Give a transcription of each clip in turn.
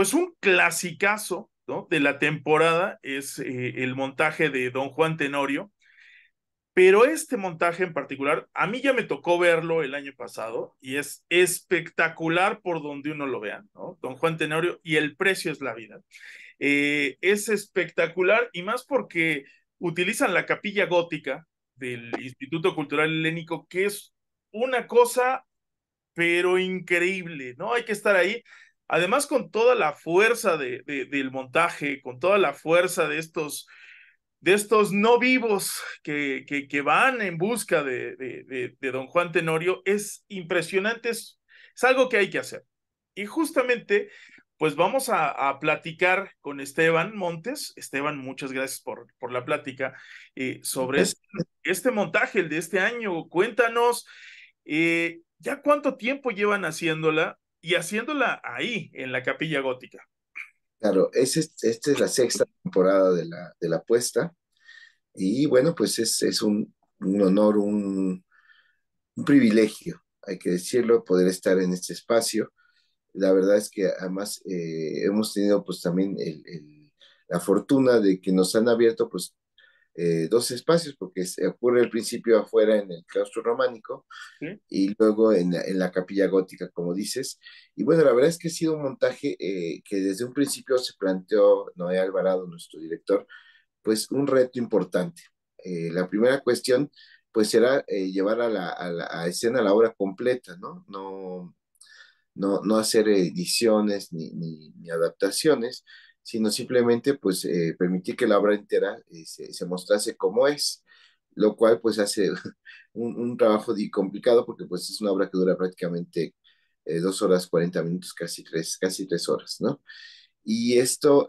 pues un clasicazo de la temporada es eh, el montaje de Don Juan Tenorio, pero este montaje en particular, a mí ya me tocó verlo el año pasado y es espectacular por donde uno lo vea, ¿no? Don Juan Tenorio y el precio es la vida. Eh, es espectacular y más porque utilizan la capilla gótica del Instituto Cultural Helénico, que es una cosa, pero increíble, ¿no? Hay que estar ahí además con toda la fuerza de, del montaje, con toda la fuerza de estos, de estos no vivos que, que, van en busca de, de, don Juan Tenorio, es impresionante, es, algo que hay que hacer. Y justamente, pues vamos a, platicar con Esteban Montes. Esteban, muchas gracias por, por la plática eh, sobre este, este, montaje, el de este año. Cuéntanos. Eh, ¿Ya cuánto tiempo llevan haciéndola? y haciéndola ahí, en la capilla gótica. Claro, esta es la sexta temporada de la, apuesta. Y bueno, pues es, es un, honor, un, privilegio, hay que decirlo, poder estar en este espacio. La verdad es que además eh, hemos tenido pues también la fortuna de que nos han abierto pues eh, dos espacios, porque se ocurre al principio afuera en el claustro románico y luego en la, en la, capilla gótica, como dices. Y bueno, la verdad es que ha sido un montaje eh, que desde un principio se planteó Noé Alvarado, nuestro director, pues un reto importante. Eh, la primera cuestión, pues será llevar a la, a escena la obra completa, ¿no? No, no, no hacer ediciones ni, ni adaptaciones, sino simplemente pues eh, permitir que la obra entera eh, se, mostrase como es, lo cual pues hace un, trabajo complicado porque pues es una obra que dura prácticamente eh, dos horas, cuarenta minutos, casi tres, casi horas, ¿no? Y esto,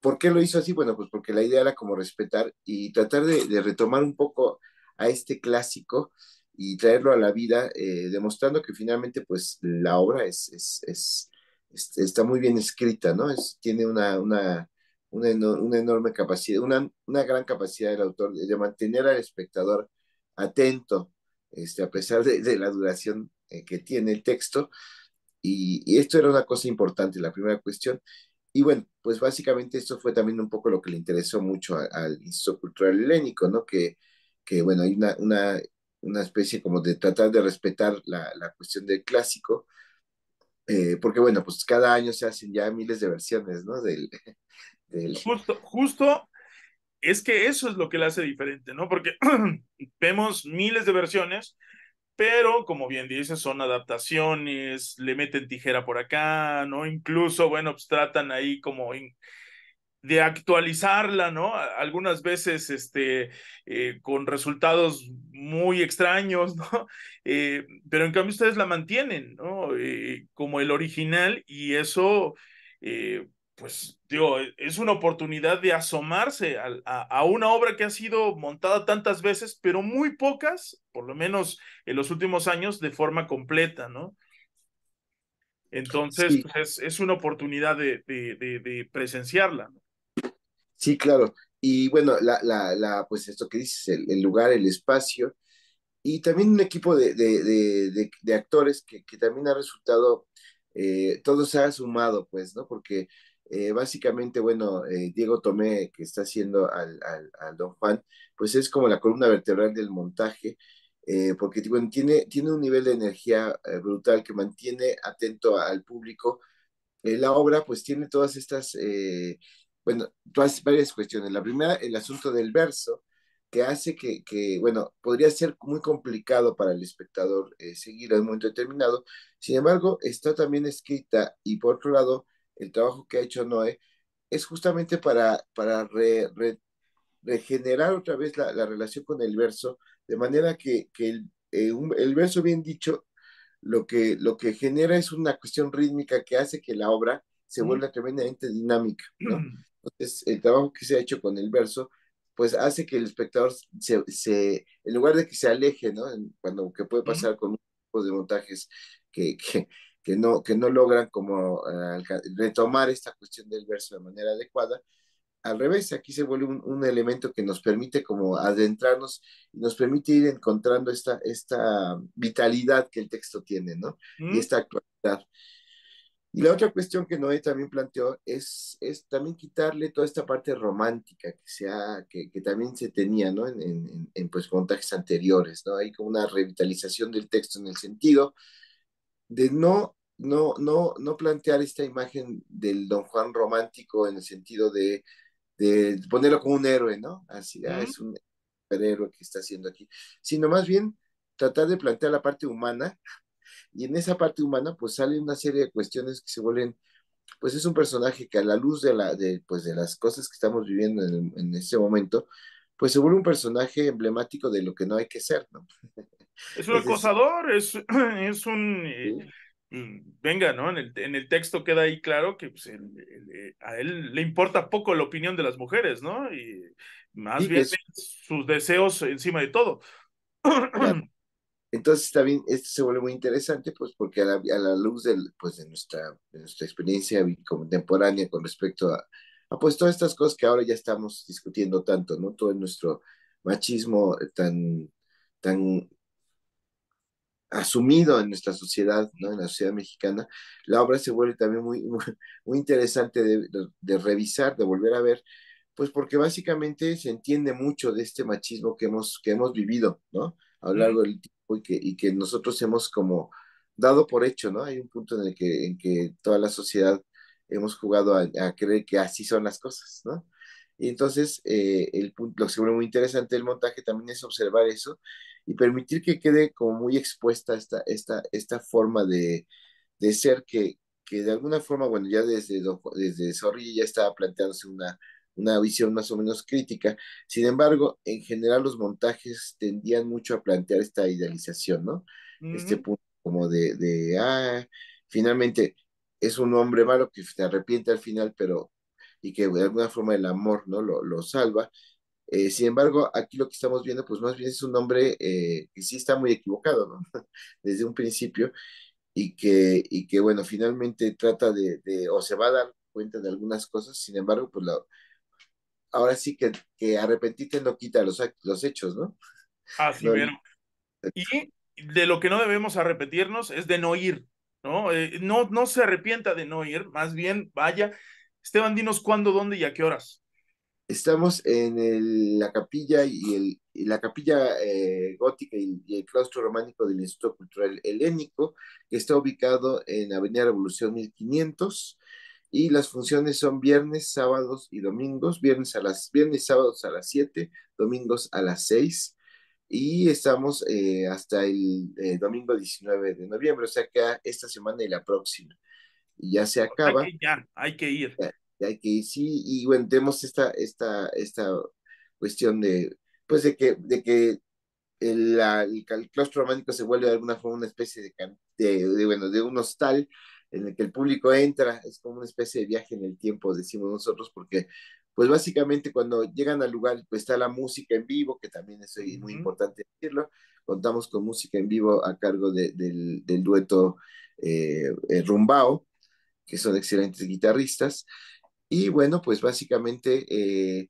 ¿por qué lo hizo así? Bueno, pues porque la idea era como respetar y tratar de, retomar un poco a este clásico y traerlo a la vida, demostrando que finalmente pues la obra es, es este, está muy bien escrita, ¿no? tiene una, una, una, enorme capacidad, una, una gran capacidad del autor de, mantener al espectador atento, este, a pesar de, la duración eh, que tiene el texto. Y, esto era una cosa importante, la primera cuestión. Y bueno, pues básicamente esto fue también un poco lo que le interesó mucho al Instituto Cultural Helénico, ¿no? Que, que bueno, hay una, una, una especie como de tratar de respetar la, la cuestión del clásico, eh, porque bueno, pues cada año se hacen ya miles de versiones, ¿no? Del, Justo, justo es que eso es lo que la hace diferente, ¿no? Porque vemos miles de versiones, pero como bien dices, son adaptaciones, le meten tijera por acá, ¿no? Incluso, bueno, pues tratan ahí como de actualizarla, ¿no? Algunas veces, este, eh, con resultados muy extraños, ¿no? Eh, pero en cambio ustedes la mantienen, ¿no? Eh, como el original y eso, eh, pues digo, e, es una oportunidad de asomarse a, una obra que ha sido montada tantas veces, pero muy pocas, por lo menos en los últimos años, de forma completa, ¿no? Entonces, pues, es, una oportunidad de, presenciarla. ¿no? Sí, claro. Y bueno, la, la, pues esto que dices, el, lugar, el espacio, y también un equipo de, de, de, actores que, que, también ha resultado, eh, todo se ha sumado, pues, ¿no? Porque eh, básicamente, bueno, eh, Diego Tomé, que está haciendo al, al, Don Juan, pues es como la columna vertebral del montaje, porque tiene, tiene un nivel de energía brutal que mantiene atento al público. la obra, pues, tiene todas estas bueno, tú varias cuestiones. La primera, el asunto del verso, que hace que, que, bueno, podría ser muy complicado para el espectador eh, seguir en un momento determinado. Sin embargo, está también escrita y por otro lado, el trabajo que ha hecho Noé es justamente para, para regenerar otra vez la, relación con el verso, de manera que, eh, el, verso bien dicho, lo que, lo que genera es una cuestión rítmica que hace que la obra se mm. vuelva tremendamente dinámica. ¿no? Entonces, el trabajo que se ha hecho con el verso, pues hace que el espectador se, se en lugar de que se aleje, ¿no? Cuando que puede pasar con con de montajes que, que, que, no, que no logran como ah, retomar esta cuestión del verso de manera adecuada. Al revés, aquí se vuelve un, elemento que nos permite como adentrarnos y nos permite ir encontrando esta, esta vitalidad que el texto tiene, ¿no? Y esta actualidad. Y la otra cuestión que Noé también planteó es, es también quitarle toda esta parte romántica que, sea, que, que también se tenía ¿no? en, en, pues, montajes anteriores. ¿no? Hay como una revitalización del texto en el sentido de no, no, no, no plantear esta imagen del don Juan romántico en el sentido de, de ponerlo como un héroe, ¿no? Así, ah, es un héroe que está haciendo aquí, sino más bien tratar de plantear la parte humana y en esa parte humana, pues sale una serie de cuestiones que se vuelven, pues es un personaje que a la luz de, la, de, pues, de las cosas que estamos viviendo en, en este momento, pues se vuelve un personaje emblemático de lo que no hay que ser, ¿no? Es un acosador, es, es un... Eh, pues, venga, ¿no? En el, en el, texto queda ahí claro que pues, eh, a él le importa poco la opinión de las mujeres, ¿no? Y más bien sus deseos encima de todo. Entonces también esto se vuelve muy interesante, pues porque a la, luz pues, de, nuestra, nuestra experiencia contemporánea con respecto a, pues, todas estas cosas que ahora ya estamos discutiendo tanto, ¿no? Todo nuestro machismo eh, tan, tan asumido en nuestra sociedad, ¿no? En la sociedad mexicana, la obra se vuelve también muy, muy, interesante de, revisar, de volver a ver, pues porque básicamente se entiende mucho de este machismo que hemos, que hemos vivido, ¿no? A lo largo del tiempo y que, y que nosotros hemos como dado por hecho, ¿no? Hay un punto en el que, en que toda la sociedad hemos jugado a, creer que así son las cosas, ¿no? Y entonces, eh, el punto, lo que seguro muy interesante del montaje también es observar eso y permitir que quede como muy expuesta esta, esta, esta forma de, de ser que, que de alguna forma, bueno, ya desde, desde Zorrilla ya estaba planteándose una, una visión más o menos crítica. Sin embargo, en general los montajes tendían mucho a plantear esta idealización, ¿no? Este punto como de, de, ah, finalmente es un hombre malo que se arrepiente al final, pero, y que de alguna forma el amor, ¿no? Lo, lo salva. Eh, sin embargo, aquí lo que estamos viendo, pues más bien es un hombre eh, que sí está muy equivocado, ¿no? Desde un principio, y que, y que bueno, finalmente trata de, de, o se va a dar cuenta de algunas cosas, sin embargo, pues la, ahora sí que, que arrepentirte no quita los, los hechos, ¿no? Así no, Y de lo que no debemos arrepentirnos es de no ir, ¿no? Eh, no, no se arrepienta de no ir, más bien vaya. Esteban, dinos cuándo, dónde y a qué horas. Estamos en la capilla y, el, la capilla eh, gótica y, el claustro románico del Instituto Cultural Helénico, que está ubicado en Avenida Revolución 1500, y las funciones son viernes, sábados y domingos, viernes a las viernes, sábados a las 7, domingos a las 6 y estamos eh, hasta el eh, domingo 19 de noviembre, o sea que esta semana y la próxima. Y ya se acaba. ya, hay que ir. Ya, hay que ir, sí, y bueno, tenemos esta, esta, esta cuestión de, pues de que, de que el, el, claustro románico se vuelve de alguna forma una especie de, de bueno, de un hostal en el que el público entra, es como una especie de viaje en el tiempo, decimos nosotros, porque pues básicamente cuando llegan al lugar, pues está la música en vivo, que también es muy importante decirlo, contamos con música en vivo a cargo del, dueto eh, eh, Rumbao, que son excelentes guitarristas, y bueno, pues básicamente eh,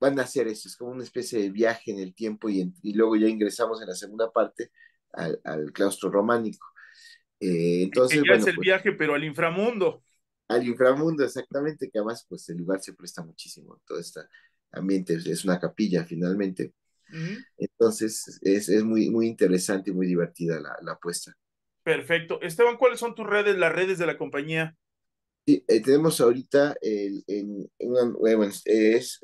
van a hacer eso, es como una especie de viaje en el tiempo y, luego ya ingresamos en la segunda parte al claustro románico. Eh, entonces, es el pues viaje, pero al inframundo. Al inframundo, exactamente, que además pues el lugar se presta muchísimo, todo este ambiente, es una capilla finalmente. Entonces es, muy, muy interesante y muy divertida la, apuesta. Perfecto. Esteban, ¿cuáles son tus redes, las redes de la compañía? Sí, eh, tenemos ahorita el, eh, es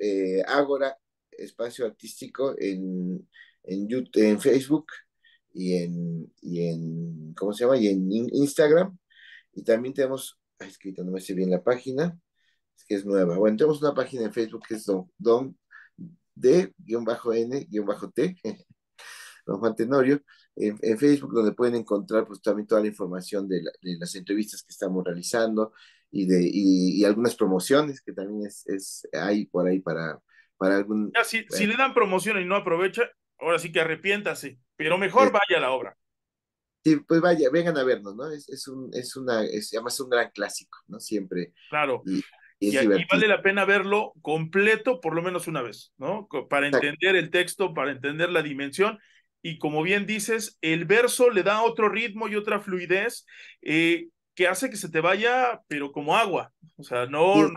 Ágora, Espacio Artístico en, en Facebook, y en, y en ¿cómo se llama? Y en Instagram. Y también tenemos, ay, ah, no me sé bien la página, es que es nueva. Bueno, tenemos una página en Facebook que es Don, don D-N-T, Don Juan Tenorio, en, Facebook, donde pueden encontrar pues también toda la información de, las entrevistas que estamos realizando y de y, algunas promociones que también es, es hay por ahí para, para algún... si, si eh, le dan promoción y no aprovecha, ahora sí que arrepiéntase, pero mejor vaya a la obra. Sí, pues vaya, vengan a vernos, ¿no? Es, es un, es una, es, un gran clásico, ¿no? Siempre. Claro. Y, vale la pena verlo completo por lo menos una vez, ¿no? Para entender el texto, para entender la dimensión. Y como bien dices, el verso le da otro ritmo y otra fluidez eh, que hace que se te vaya, pero como agua. O sea, no,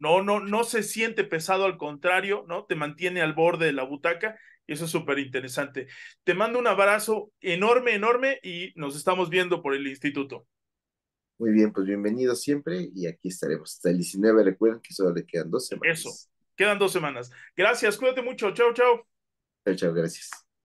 no, no, no se siente pesado, al contrario, ¿no? Te mantiene al borde de la butaca y eso es súper interesante. Te mando un abrazo enorme, enorme y nos estamos viendo por el instituto. Muy bien, pues bienvenido siempre y aquí estaremos hasta el 19. Recuerden que solo le quedan dos semanas. Eso, quedan dos semanas. Gracias, cuídate mucho. Chao, chao. Chao, chao, gracias.